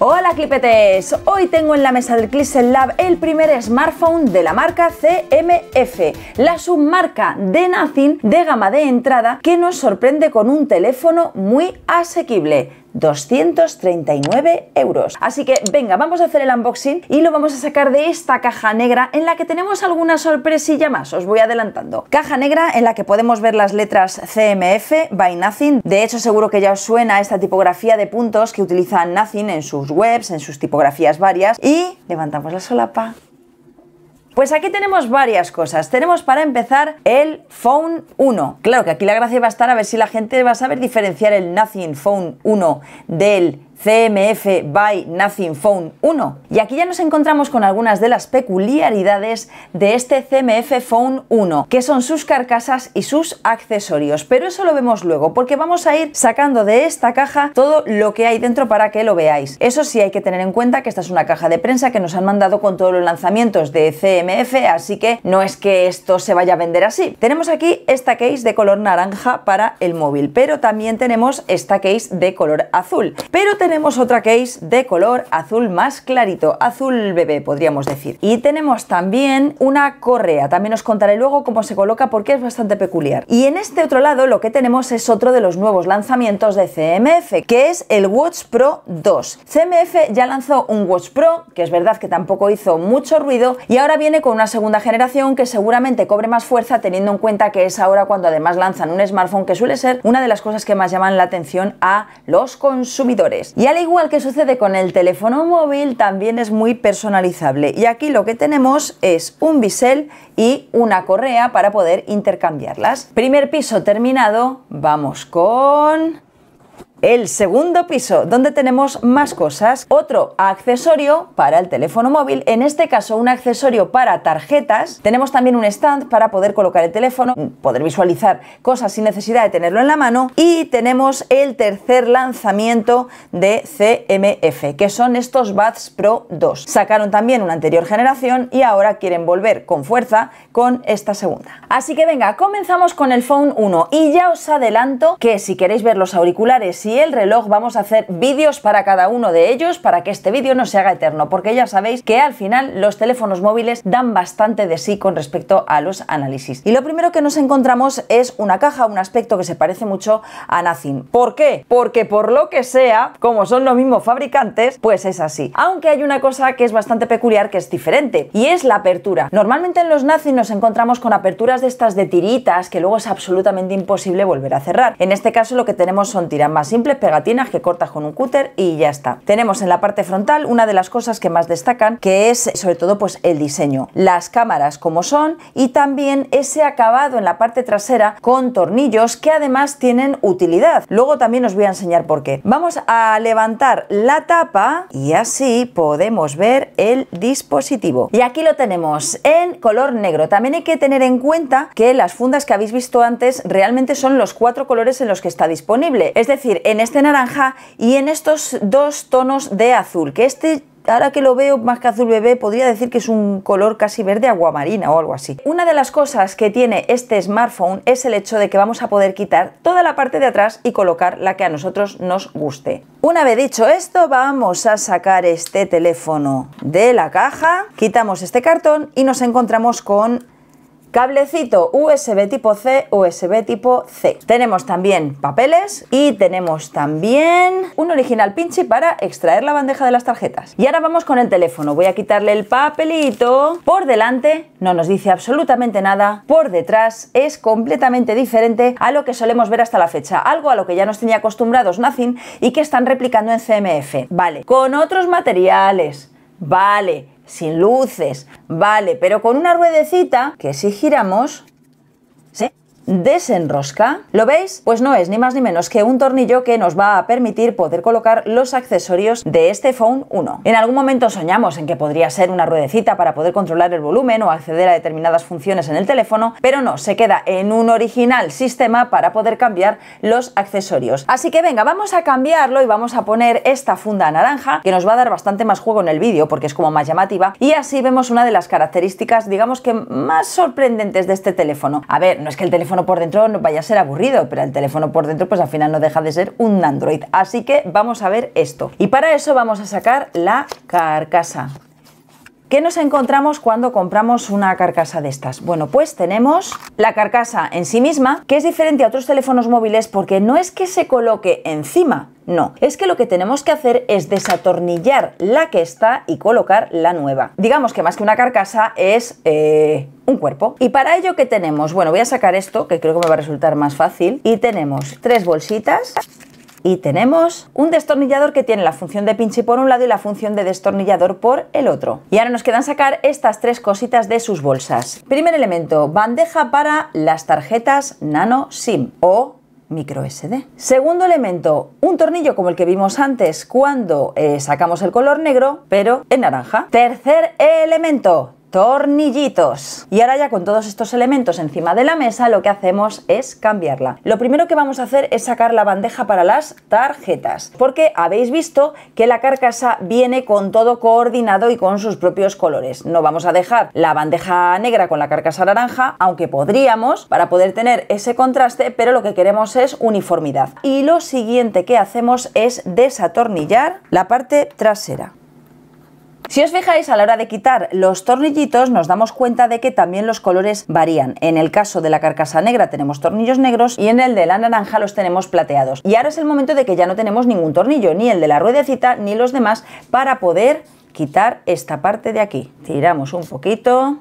Hola clipetes, hoy tengo en la mesa del Clixel Lab el primer smartphone de la marca CMF, la submarca de Nothing de gama de entrada que nos sorprende con un teléfono muy asequible. 239 euros. Así que venga, vamos a hacer el unboxing y lo vamos a sacar de esta caja negra en la que tenemos alguna sorpresilla más, os voy adelantando. Caja negra en la que podemos ver las letras CMF by Nothing. De hecho, seguro que ya os suena esta tipografía de puntos que utilizan Nothing en sus webs, en sus tipografías varias. Y levantamos la solapa. Pues aquí tenemos varias cosas. Tenemos para empezar el Phone 1. Claro que aquí la gracia va a estar a ver si la gente va a saber diferenciar el Nothing Phone 1 del CMF by Nothing Phone 1. Y aquí ya nos encontramos con algunas de las peculiaridades de este CMF Phone 1, que son sus carcasas y sus accesorios. Pero eso lo vemos luego, porque vamos a ir sacando de esta caja todo lo que hay dentro para que lo veáis. Eso sí hay que tener en cuenta que esta es una caja de prensa que nos han mandado con todos los lanzamientos de CMF, así que no es que esto se vaya a vender así. Tenemos aquí esta case de color naranja para el móvil, pero también tenemos esta case de color azul. Pero tenemos otra case de color azul más clarito, azul bebé podríamos decir. Y tenemos también una correa, también os contaré luego cómo se coloca porque es bastante peculiar. Y en este otro lado lo que tenemos es otro de los nuevos lanzamientos de CMF, que es el Watch Pro 2. CMF ya lanzó un Watch Pro, que es verdad que tampoco hizo mucho ruido, y ahora viene con una segunda generación que seguramente cobre más fuerza teniendo en cuenta que es ahora cuando además lanzan un smartphone que suele ser una de las cosas que más llaman la atención a los consumidores. Y al igual que sucede con el teléfono móvil, también es muy personalizable. Y aquí lo que tenemos es un bisel y una correa para poder intercambiarlas. Primer piso terminado, vamos con el segundo piso, donde tenemos más cosas, otro accesorio para el teléfono móvil, en este caso un accesorio para tarjetas. Tenemos también un stand para poder colocar el teléfono, poder visualizar cosas sin necesidad de tenerlo en la mano. Y tenemos el tercer lanzamiento de CMF, que son estos Buds Pro 2. Sacaron también una anterior generación y ahora quieren volver con fuerza con esta segunda. Así que venga, comenzamos con el Phone 1 y ya os adelanto que si queréis ver los auriculares y el reloj vamos a hacer vídeos para cada uno de ellos para que este vídeo no se haga eterno, porque ya sabéis que al final los teléfonos móviles dan bastante de sí con respecto a los análisis. Y lo primero que nos encontramos es una caja, un aspecto que se parece mucho a Nazim. ¿Por qué? Porque por lo que sea, como son los mismos fabricantes, pues es así. Aunque hay una cosa que es bastante peculiar que es diferente y es la apertura. Normalmente en los Nazim nos encontramos con aperturas de estas de tiritas que luego es absolutamente imposible volver a cerrar. En este caso lo que tenemos son tiras simples pegatinas que cortas con un cúter y ya está. Tenemos en la parte frontal una de las cosas que más destacan, que es sobre todo pues el diseño, las cámaras como son y también ese acabado en la parte trasera con tornillos que además tienen utilidad. Luego también os voy a enseñar por qué. Vamos a levantar la tapa y así podemos ver el dispositivo. Y aquí lo tenemos en color negro. También hay que tener en cuenta que las fundas que habéis visto antes realmente son los cuatro colores en los que está disponible. Es decir, en este naranja y en estos dos tonos de azul, que este ahora que lo veo más que azul bebé, podría decir que es un color casi verde aguamarina o algo así. Una de las cosas que tiene este smartphone es el hecho de que vamos a poder quitar toda la parte de atrás y colocar la que a nosotros nos guste. Una vez dicho esto, vamos a sacar este teléfono de la caja, quitamos este cartón y nos encontramos con Cablecito USB tipo C, USB tipo C. Tenemos también papeles y tenemos también un original pinche para extraer la bandeja de las tarjetas. Y ahora vamos con el teléfono. Voy a quitarle el papelito. Por delante no nos dice absolutamente nada. Por detrás es completamente diferente a lo que solemos ver hasta la fecha. Algo a lo que ya nos tenía acostumbrados Nothing y que están replicando en CMF. Vale, con otros materiales. Vale, sin luces, vale, pero con una ruedecita que si giramos desenrosca. ¿Lo veis? Pues no es ni más ni menos que un tornillo que nos va a permitir poder colocar los accesorios de este Phone 1. En algún momento soñamos en que podría ser una ruedecita para poder controlar el volumen o acceder a determinadas funciones en el teléfono, pero no, se queda en un original sistema para poder cambiar los accesorios. Así que venga, vamos a cambiarlo y vamos a poner esta funda naranja que nos va a dar bastante más juego en el vídeo porque es como más llamativa y así vemos una de las características digamos que más sorprendentes de este teléfono. A ver, no es que el teléfono por dentro no vaya a ser aburrido, pero el teléfono por dentro pues al final no deja de ser un Android. Así que vamos a ver esto. Y para eso vamos a sacar la carcasa. ¿Qué nos encontramos cuando compramos una carcasa de estas? Bueno, pues tenemos la carcasa en sí misma, que es diferente a otros teléfonos móviles porque no es que se coloque encima, no, es que lo que tenemos que hacer es desatornillar la que está y colocar la nueva. Digamos que más que una carcasa es eh, un cuerpo. ¿Y para ello qué tenemos? Bueno, voy a sacar esto, que creo que me va a resultar más fácil. Y tenemos tres bolsitas y tenemos un destornillador que tiene la función de pinche por un lado y la función de destornillador por el otro. Y ahora nos quedan sacar estas tres cositas de sus bolsas. Primer elemento, bandeja para las tarjetas nano SIM o micro SD. Segundo elemento, un tornillo como el que vimos antes cuando eh, sacamos el color negro, pero en naranja. Tercer elemento, tornillitos. Y ahora ya con todos estos elementos encima de la mesa lo que hacemos es cambiarla. Lo primero que vamos a hacer es sacar la bandeja para las tarjetas, porque habéis visto que la carcasa viene con todo coordinado y con sus propios colores. No vamos a dejar la bandeja negra con la carcasa naranja, aunque podríamos para poder tener ese contraste, pero lo que queremos es uniformidad. Y lo siguiente que hacemos es desatornillar la parte trasera. Si os fijáis a la hora de quitar los tornillitos nos damos cuenta de que también los colores varían. En el caso de la carcasa negra tenemos tornillos negros y en el de la naranja los tenemos plateados. Y ahora es el momento de que ya no tenemos ningún tornillo, ni el de la ruedecita ni los demás para poder quitar esta parte de aquí. Tiramos un poquito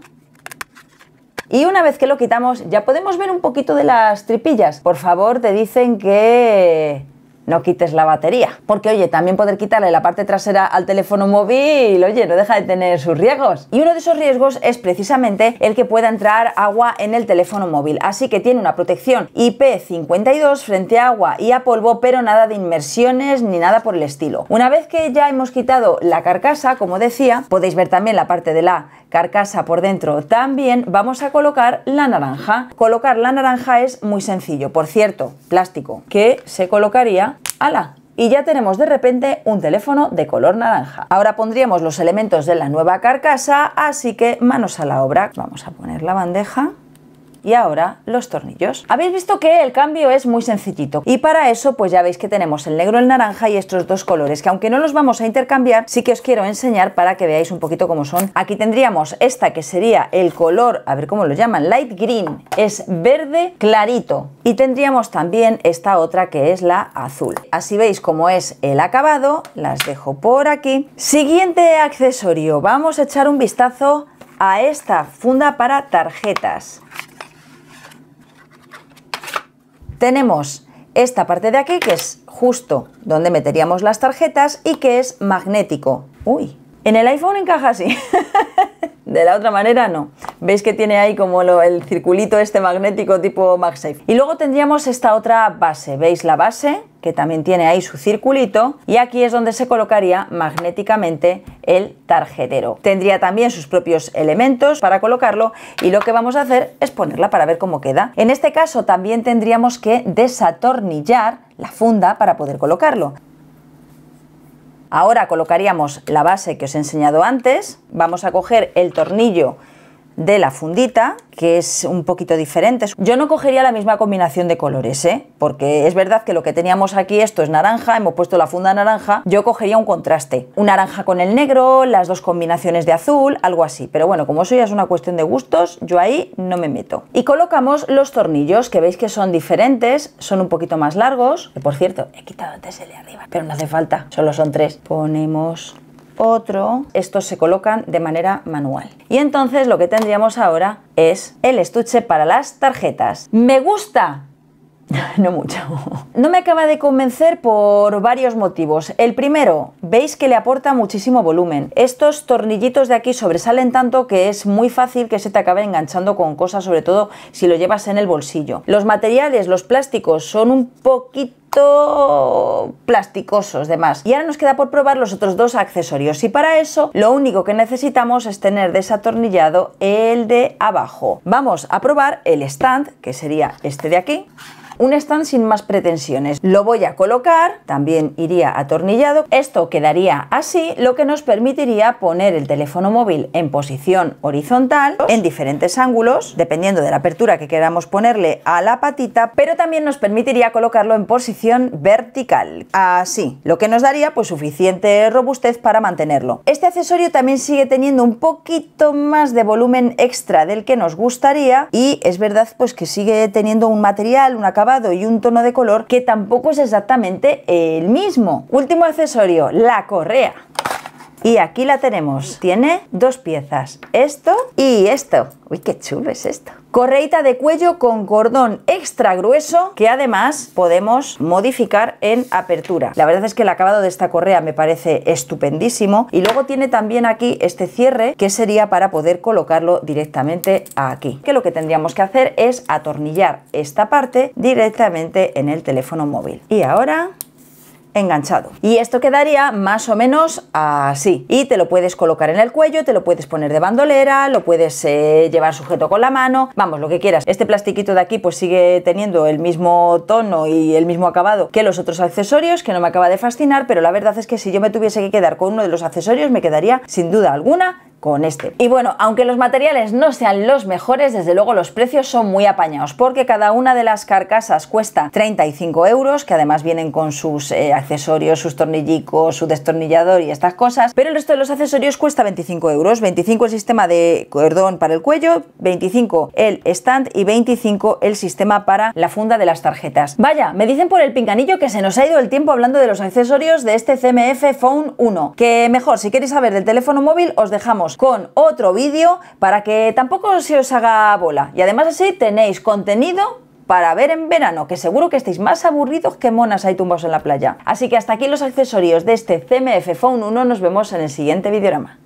y una vez que lo quitamos ya podemos ver un poquito de las tripillas. Por favor, te dicen que no quites la batería. Porque, oye, también poder quitarle la parte trasera al teléfono móvil, oye, no deja de tener sus riesgos. Y uno de esos riesgos es precisamente el que pueda entrar agua en el teléfono móvil. Así que tiene una protección IP52 frente a agua y a polvo, pero nada de inmersiones ni nada por el estilo. Una vez que ya hemos quitado la carcasa, como decía, podéis ver también la parte de la carcasa por dentro también, vamos a colocar la naranja. Colocar la naranja es muy sencillo. Por cierto, plástico que se colocaría ¡Hala! Y ya tenemos de repente un teléfono de color naranja. Ahora pondríamos los elementos de la nueva carcasa, así que manos a la obra. Vamos a poner la bandeja y ahora los tornillos. Habéis visto que el cambio es muy sencillito y para eso pues ya veis que tenemos el negro, el naranja y estos dos colores que aunque no los vamos a intercambiar sí que os quiero enseñar para que veáis un poquito cómo son. Aquí tendríamos esta que sería el color, a ver cómo lo llaman, light green, es verde clarito y tendríamos también esta otra que es la azul. Así veis cómo es el acabado, las dejo por aquí. Siguiente accesorio, vamos a echar un vistazo a esta funda para tarjetas. Tenemos esta parte de aquí que es justo donde meteríamos las tarjetas y que es magnético. Uy, en el iPhone encaja así. De la otra manera no. Veis que tiene ahí como lo, el circulito este magnético tipo MagSafe. Y luego tendríamos esta otra base. ¿Veis la base? que también tiene ahí su circulito y aquí es donde se colocaría magnéticamente el tarjetero. Tendría también sus propios elementos para colocarlo y lo que vamos a hacer es ponerla para ver cómo queda. En este caso también tendríamos que desatornillar la funda para poder colocarlo. Ahora colocaríamos la base que os he enseñado antes, vamos a coger el tornillo de la fundita, que es un poquito diferente. Yo no cogería la misma combinación de colores, ¿eh? porque es verdad que lo que teníamos aquí, esto es naranja, hemos puesto la funda naranja, yo cogería un contraste, un naranja con el negro, las dos combinaciones de azul, algo así. Pero bueno, como eso ya es una cuestión de gustos, yo ahí no me meto. Y colocamos los tornillos, que veis que son diferentes, son un poquito más largos, que por cierto, he quitado antes el de arriba, pero no hace falta, solo son tres. Ponemos otro. Estos se colocan de manera manual. Y entonces lo que tendríamos ahora es el estuche para las tarjetas. ¡Me gusta! No mucho. No me acaba de convencer por varios motivos. El primero, veis que le aporta muchísimo volumen. Estos tornillitos de aquí sobresalen tanto que es muy fácil que se te acabe enganchando con cosas, sobre todo si lo llevas en el bolsillo. Los materiales, los plásticos, son un poquito plasticosos demás. Y ahora nos queda por probar los otros dos accesorios y para eso lo único que necesitamos es tener desatornillado el de abajo. Vamos a probar el stand, que sería este de aquí un stand sin más pretensiones. Lo voy a colocar, también iría atornillado. Esto quedaría así, lo que nos permitiría poner el teléfono móvil en posición horizontal, en diferentes ángulos, dependiendo de la apertura que queramos ponerle a la patita, pero también nos permitiría colocarlo en posición vertical, así, lo que nos daría pues suficiente robustez para mantenerlo. Este accesorio también sigue teniendo un poquito más de volumen extra del que nos gustaría y es verdad pues que sigue teniendo un material, una acabado y un tono de color que tampoco es exactamente el mismo. Último accesorio, la correa. Y aquí la tenemos. Tiene dos piezas, esto y esto. Uy, qué chulo es esto. Correita de cuello con cordón extra grueso que además podemos modificar en apertura. La verdad es que el acabado de esta correa me parece estupendísimo y luego tiene también aquí este cierre que sería para poder colocarlo directamente aquí. Que lo que tendríamos que hacer es atornillar esta parte directamente en el teléfono móvil. Y ahora enganchado. Y esto quedaría más o menos así. Y te lo puedes colocar en el cuello, te lo puedes poner de bandolera, lo puedes eh, llevar sujeto con la mano, vamos, lo que quieras. Este plastiquito de aquí pues sigue teniendo el mismo tono y el mismo acabado que los otros accesorios, que no me acaba de fascinar, pero la verdad es que si yo me tuviese que quedar con uno de los accesorios me quedaría sin duda alguna con este. Y bueno, aunque los materiales no sean los mejores, desde luego los precios son muy apañados, porque cada una de las carcasas cuesta 35 euros, que además vienen con sus eh, accesorios, sus tornillicos, su destornillador y estas cosas, pero el resto de los accesorios cuesta 25 euros, 25 el sistema de cordón para el cuello, 25 el stand y 25 el sistema para la funda de las tarjetas. Vaya, me dicen por el pinganillo que se nos ha ido el tiempo hablando de los accesorios de este CMF Phone 1, que mejor, si queréis saber del teléfono móvil, os dejamos con otro vídeo para que tampoco se os haga bola. Y además así tenéis contenido para ver en verano, que seguro que estáis más aburridos que monas hay tumbos en la playa. Así que hasta aquí los accesorios de este CMF Phone 1, nos vemos en el siguiente videorama.